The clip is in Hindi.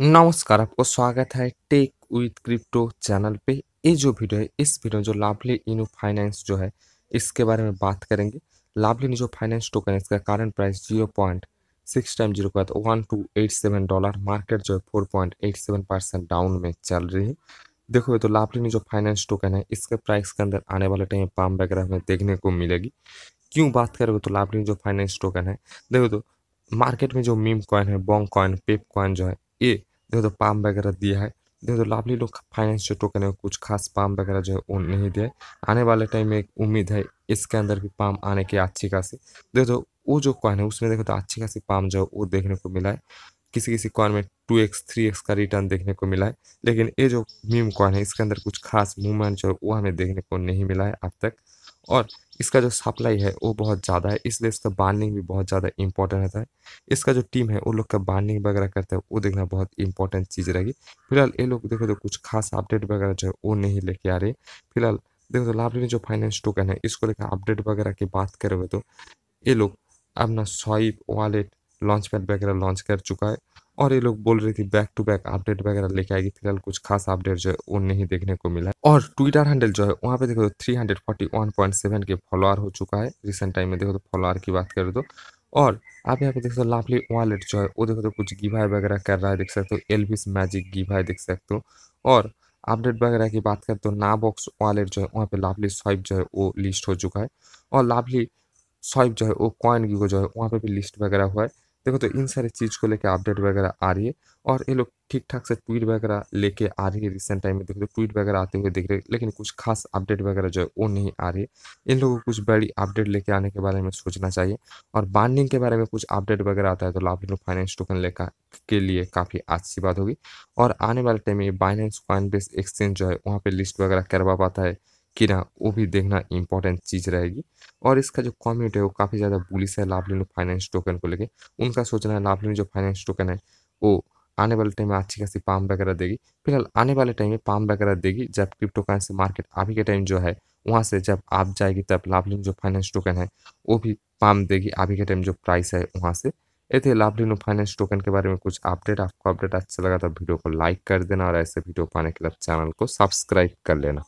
नमस्कार आपको स्वागत है टेक विथ क्रिप्टो चैनल पे ये जो वीडियो है इस वीडियो में जो लाभली इनो फाइनेंस जो है इसके बारे में बात करेंगे लाभली इनो फाइनेंस टोकन है इसका current price zero point six time zero का one two eight seven dollar market जो है four point eight seven percent down में चल रही है देखो तो लाभली जो फाइनेंस टोकन है इसके प्राइस के अंदर आने वाले टाइम पाम वगैरह में देखने को मिलेगी क्यों बात करोगे तो लाभली जो फाइनेंस टोकन है देखो तो मार्केट में जो मीम कॉइन है बॉन्ग कॉइन पेप कॉइन जो है ये देखो तो पाम वगैरह दिया है देखो तो लाभली लोग फाइनेंस टोकन है कुछ खास पाम वगैरह जो है वो नहीं दिया है आने वाले टाइम में एक उम्मीद है इसके अंदर भी पाम आने की अच्छी खासी देखो तो वो जो कॉइन है उसमें देखो तो अच्छी खासी पाम जो है वो देखने को मिला है किसी किसी कॉइन में टू एक्स थ्री एक्स का रिटर्न देखने को मिला है लेकिन ये जो मीम कॉइन है इसके अंदर कुछ खास मूवमेंट जो है वो हमें देखने को नहीं मिला है अब तक और इसका जो सप्लाई है वो बहुत ज़्यादा है इसलिए इसका बार्निंग भी बहुत ज़्यादा इंपॉर्टेंट रहता है इसका जो टीम है वो लोग का बार्निंग वगैरह करते हैं वो देखना बहुत इंपॉर्टेंट चीज़ रहेगी फिलहाल ये लोग देखो तो कुछ खास अपडेट वगैरह जो है वो नहीं लेके आ रहे फिलहाल देखो तो लाभली जो फाइनेंस टोकन है इसको लेकर अपडेट वगैरह की बात करें तो ये लोग अपना स्वाइप वॉलेट लॉन्च पैड वगैरह लॉन्च कर चुका है और ये लोग बोल रही थी बैक टू बैक अपडेट वगैरह लेके आएगी फिलहाल कुछ खास अपडेट जो है वो नहीं देखने को मिला और ट्विटर हैंडल जो है वहाँ पे देखो तो three hundred forty one point seven के फॉलोअर हो चुका है रिसेंट टाइम में देखो तो फॉलोअर की बात करें तो और आप यहाँ पे देख सकते हो लाभली वॉलेट जो है वो देखो तो कुछ गिवाई वगैरह कर रहा है देख सकते हो एलविस मैजिक गिवाई देख सकते हो और अपडेट वगैरह की बात करें तो ना बॉक्स वॉलेट जो है वहाँ पे लाभली स्वाइप जो है वो लिस्ट हो चुका है और लाभली स्वाइप जो है वो कॉइन की जो है वहाँ पे भी लिस्ट वगैरह हुआ है देखो तो इन सारे चीज़ को लेकर अपडेट वगैरह आ रही है और ये लोग ठीक ठाक से ट्वीट वगैरह लेके आ रही है रिसेंट टाइम में देखो तो ट्वीट वगैरह आते हुए देख रहे हैं लेकिन कुछ खास अपडेट वगैरह जो है वो नहीं आ रही है इन लोगों को कुछ बड़ी अपडेट लेके आने के बारे में सोचना चाहिए और बार्निंग के बारे में कुछ अपडेट वगैरह आता है तो लाभ फाइनेंस टोकन लेकर के लिए काफ़ी अच्छी बात होगी और आने वाले टाइम में बाइनेंस कॉइन बेस एक्सचेंज जो है वहाँ पर लिस्ट वगैरह करवा पाता है कि ना वो भी देखना इंपॉर्टेंट चीज़ रहेगी और इसका जो कॉमेंट है वो काफ़ी ज़्यादा बुलिस है लेनो फाइनेंस टोकन को लेके उनका सोचना है लेनो जो फाइनेंस टोकन है वो आने वाले टाइम में अच्छी खासी पाम वगैरह देगी फिलहाल आने वाले टाइम में पाम वगैरह देगी जब क्रिप्टो करेंसी मार्केट अभी के टाइम जो है वहाँ से जब आप जाएगी तब लेनो जो फाइनेंस टोकन है वो भी पाम देगी अभी के टाइम जो प्राइस है वहाँ से ये थे लेनो फाइनेंस टोकन के बारे में कुछ अपडेट आपको अपडेट अच्छा लगा तो वीडियो को लाइक कर देना और ऐसे वीडियो पाने के लिए चैनल को सब्सक्राइब कर लेना